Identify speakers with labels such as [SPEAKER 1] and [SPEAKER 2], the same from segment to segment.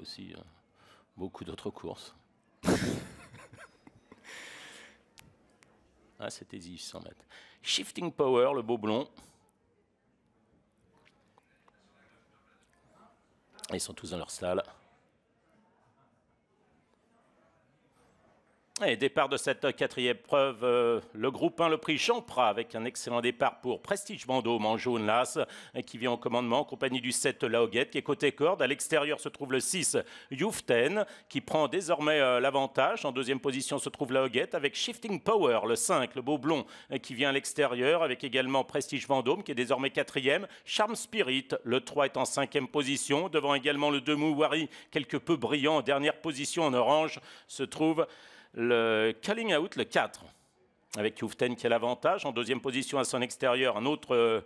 [SPEAKER 1] aussi hein. beaucoup d'autres courses. ah, c'était 100 mètres. Shifting Power, le beau blond. Ils sont tous dans leur salle. départ de cette quatrième preuve, euh, le groupe 1, le prix Champra, avec un excellent départ pour Prestige Vendôme en jaune las, qui vient en commandement en compagnie du 7 Laoguette, qui est côté corde. À l'extérieur se trouve le 6 Youften, qui prend désormais euh, l'avantage. En deuxième position se trouve Laoguette avec Shifting Power, le 5, le beau blond, euh, qui vient à l'extérieur, avec également Prestige Vendôme, qui est désormais quatrième. Charm Spirit, le 3 est en cinquième position, devant également le 2 Mouwari, quelque peu brillant, en dernière position en orange, se trouve le Calling Out, le 4 avec Houften qui a l'avantage. En deuxième position à son extérieur, un autre euh,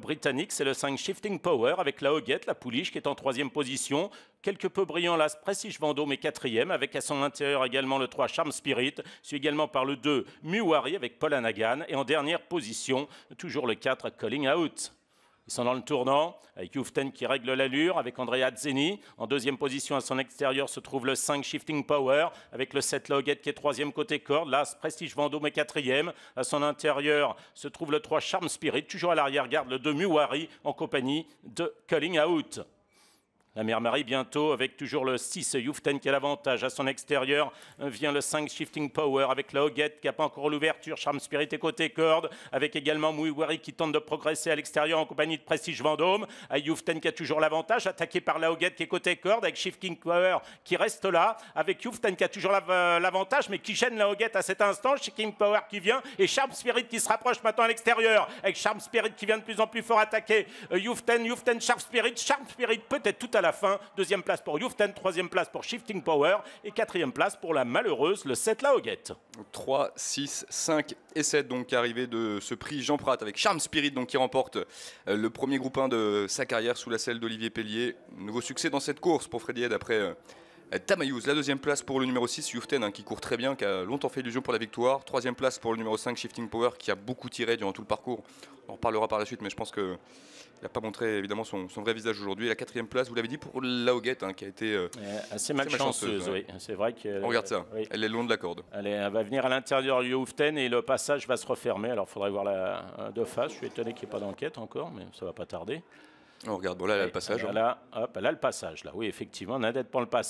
[SPEAKER 1] Britannique, c'est le 5 Shifting Power, avec la Hoguette, la Pouliche, qui est en troisième position. Quelque peu brillant l'As Prestige Vendôme est quatrième, avec à son intérieur également le 3 Charm Spirit, suivi également par le 2 Muwari avec Paul Anagan, et en dernière position, toujours le 4 Calling Out. Ils sont dans le tournant, avec Youften qui règle l'allure, avec Andrea Zeni. En deuxième position, à son extérieur, se trouve le 5 Shifting Power, avec le 7 Loguette qui est troisième côté corde. L'As Prestige Vendôme est quatrième. À son intérieur se trouve le 3 Charm Spirit, toujours à l'arrière-garde, le 2 Muwari, en compagnie de Culling Out. La mère Marie bientôt avec toujours le 6 Youften qui a l'avantage. À son extérieur vient le 5 Shifting Power avec la Hoguette qui n'a pas encore l'ouverture. Charm Spirit est côté corde avec également Mouiwari qui tente de progresser à l'extérieur en compagnie de Prestige Vendôme. À Youften qui a toujours l'avantage attaqué par la Hoguette qui est côté corde avec Shifting Power qui reste là avec Youften qui a toujours euh, l'avantage mais qui gêne la Hoguette à cet instant. Shifting Power qui vient et Charm Spirit qui se rapproche maintenant à l'extérieur avec Charm Spirit qui vient de plus en plus fort attaquer Youften, euh, Youften, Charm Spirit, Charm Spirit peut-être tout à l'heure fin. Deuxième place pour Youften, troisième place pour Shifting Power et quatrième place pour la malheureuse, le 7 Laoguette.
[SPEAKER 2] 3, 6, 5 et 7 donc arrivé de ce prix Jean Prat avec Charme Spirit donc qui remporte euh, le premier groupe 1 de sa carrière sous la selle d'Olivier Pellier. Nouveau succès dans cette course pour Freddy d'après. après euh, euh, Tamayouz la deuxième place pour le numéro 6, Youften hein, qui court très bien, qui a longtemps fait illusion pour la victoire. Troisième place pour le numéro 5, Shifting Power, qui a beaucoup tiré durant tout le parcours. On en reparlera par la suite, mais je pense qu'il n'a pas montré évidemment son, vrai visage aujourd'hui. La quatrième place, vous l'avez dit, pour Laoguette, hein, qui a été euh, euh, assez malchanceuse. oui. C'est vrai que On regarde ça, elle est loin de la corde.
[SPEAKER 1] Elle, elle va venir à l'intérieur Youften et le passage va se refermer. Alors il faudrait voir la, de face. Je suis étonné qu'il n'y ait pas d'enquête encore, mais ça va pas tarder. On regarde, bon là, le hein. passage. Là, hop, là, le passage, là. Oui, effectivement, Nadette pas le passage.